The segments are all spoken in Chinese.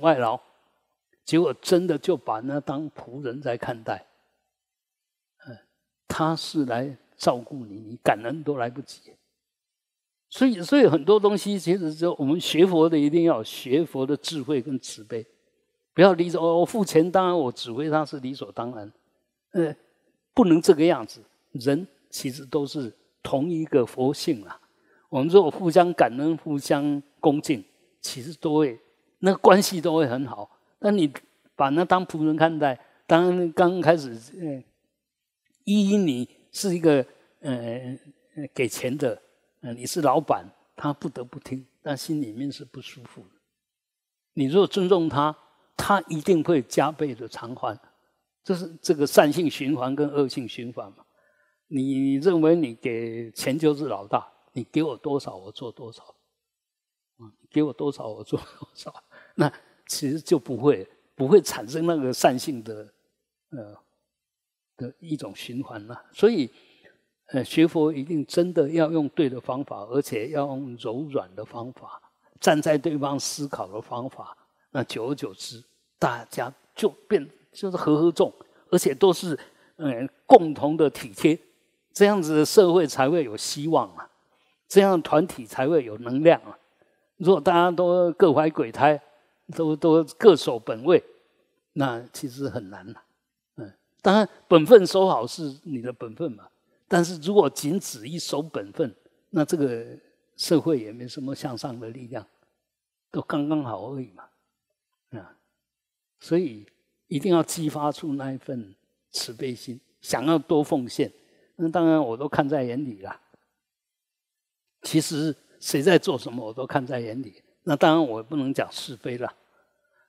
外劳，结果真的就把那当仆人在看待。嗯，他是来照顾你，你感恩都来不及。所以，所以很多东西，其实是我们学佛的一定要学佛的智慧跟慈悲，不要理所我我付钱，当然我指挥他是理所当然。呃，不能这个样子。人其实都是同一个佛性啦，我们说我互相感恩、互相恭敬，其实都会。那关系都会很好。那你把那当仆人看待，当刚开始，嗯，依你是一个，呃给钱的，嗯，你是老板，他不得不听，但心里面是不舒服。你若尊重他，他一定会加倍的偿还，这是这个善性循环跟恶性循环嘛？你认为你给钱就是老大，你给我多少我做多少，啊，给我多少我做多少。那其实就不会不会产生那个善性的呃的一种循环了。所以，呃，学佛一定真的要用对的方法，而且要用柔软的方法，站在对方思考的方法。那久而久之，大家就变就是和合众，而且都是嗯共同的体贴，这样子社会才会有希望啊，这样团体才会有能量啊。如果大家都各怀鬼胎，都都各守本位，那其实很难了。嗯，当然本分守好是你的本分嘛。但是如果仅止一守本分，那这个社会也没什么向上的力量，都刚刚好而已嘛。啊，所以一定要激发出那一份慈悲心，想要多奉献。那当然我都看在眼里了。其实谁在做什么，我都看在眼里。那当然我不能讲是非了。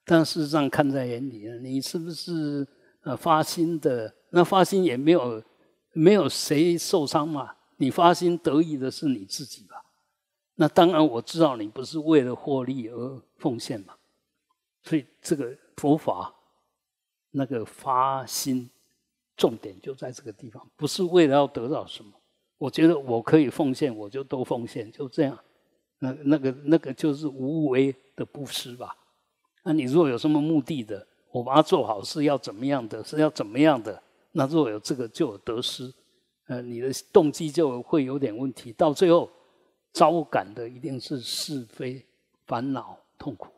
但事实上，看在眼里啊，你是不是呃发心的？那发心也没有没有谁受伤嘛。你发心得意的是你自己吧？那当然我知道你不是为了获利而奉献嘛。所以这个佛法那个发心，重点就在这个地方，不是为了要得到什么。我觉得我可以奉献，我就都奉献，就这样。那那个那个就是无为的布施吧。那你若有什么目的的，我把它做好事要怎么样的，是要怎么样的？那若有这个就有得失，呃，你的动机就会有点问题，到最后遭感的一定是是非、烦恼、痛苦。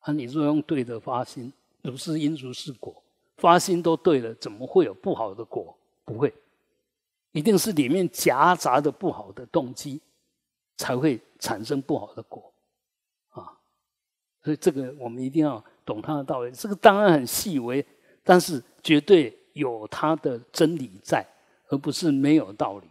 啊，你若用对的发心，如是因如是果，发心都对了，怎么会有不好的果？不会，一定是里面夹杂的不好的动机，才会产生不好的果。所以这个我们一定要懂它的道理。这个当然很细微，但是绝对有它的真理在，而不是没有道理。